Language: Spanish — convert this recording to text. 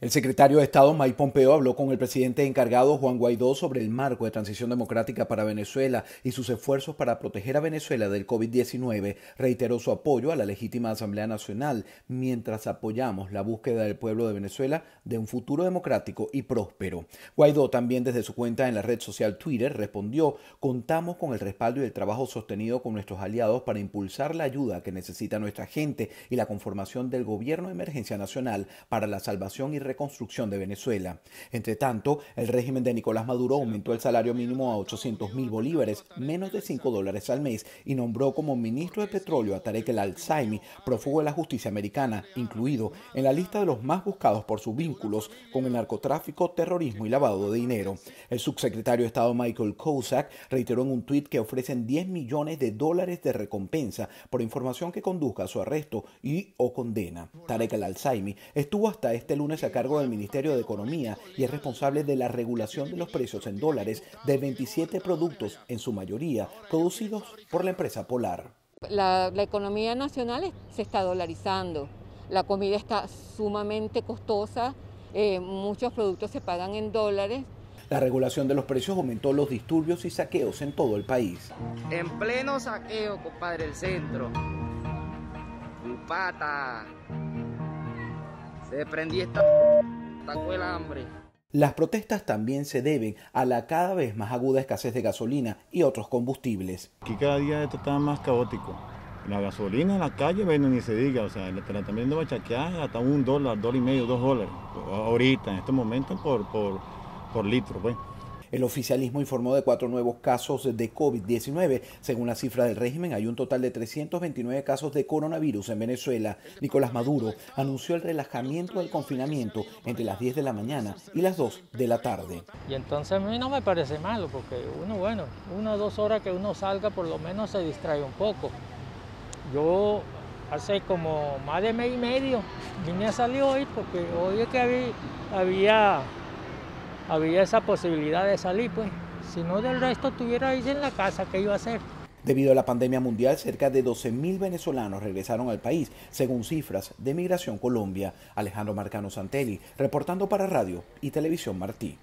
El secretario de Estado Mike Pompeo habló con el presidente encargado Juan Guaidó sobre el marco de transición democrática para Venezuela y sus esfuerzos para proteger a Venezuela del COVID-19. Reiteró su apoyo a la legítima Asamblea Nacional mientras apoyamos la búsqueda del pueblo de Venezuela de un futuro democrático y próspero. Guaidó también desde su cuenta en la red social Twitter respondió, contamos con el respaldo y el trabajo sostenido con nuestros aliados para impulsar la ayuda que necesita nuestra gente y la conformación del gobierno de emergencia nacional para la salvación y reconstrucción de Venezuela. Entre tanto, el régimen de Nicolás Maduro aumentó el salario mínimo a 800 mil bolívares, menos de 5 dólares al mes, y nombró como ministro de petróleo a Tarek el Alzaimi, prófugo de la justicia americana, incluido en la lista de los más buscados por sus vínculos con el narcotráfico, terrorismo y lavado de dinero. El subsecretario de Estado Michael Kozak reiteró en un tuit que ofrecen 10 millones de dólares de recompensa por información que conduzca a su arresto y o condena. Tarek el Alzheimer estuvo hasta este lunes acá cargo del Ministerio de Economía y es responsable de la regulación de los precios en dólares de 27 productos, en su mayoría producidos por la empresa Polar. La, economía nacional se está dolarizando, la comida está sumamente costosa, eh, muchos productos se pagan en dólares la regulación de los precios aumentó los disturbios y saqueos en todo el país. En pleno saqueo, compadre, el centro. Pata. Se esta... el hambre. Las protestas también se deben a la cada vez más aguda escasez de gasolina y otros combustibles. Aquí cada día esto está más caótico. La gasolina en la calle, bueno, ni se diga, o sea, el tratamiento va machaqueaje es hasta un dólar, dólar y medio, dos dólares, ahorita, en este momento, por, por, por litro, pues. El oficialismo informó de cuatro nuevos casos de COVID-19. Según la cifra del régimen, hay un total de 329 casos de coronavirus en Venezuela. Nicolás Maduro anunció el relajamiento del confinamiento entre las 10 de la mañana y las 2 de la tarde. Y entonces a mí no me parece malo, porque uno, bueno, una o dos horas que uno salga por lo menos se distrae un poco. Yo hace como más de mes y medio vine me salir hoy porque hoy es que había había esa posibilidad de salir, pues. Si no, del resto estuviera ahí en la casa, ¿qué iba a hacer? Debido a la pandemia mundial, cerca de 12.000 venezolanos regresaron al país, según cifras de Migración Colombia. Alejandro Marcano Santelli, reportando para Radio y Televisión Martí.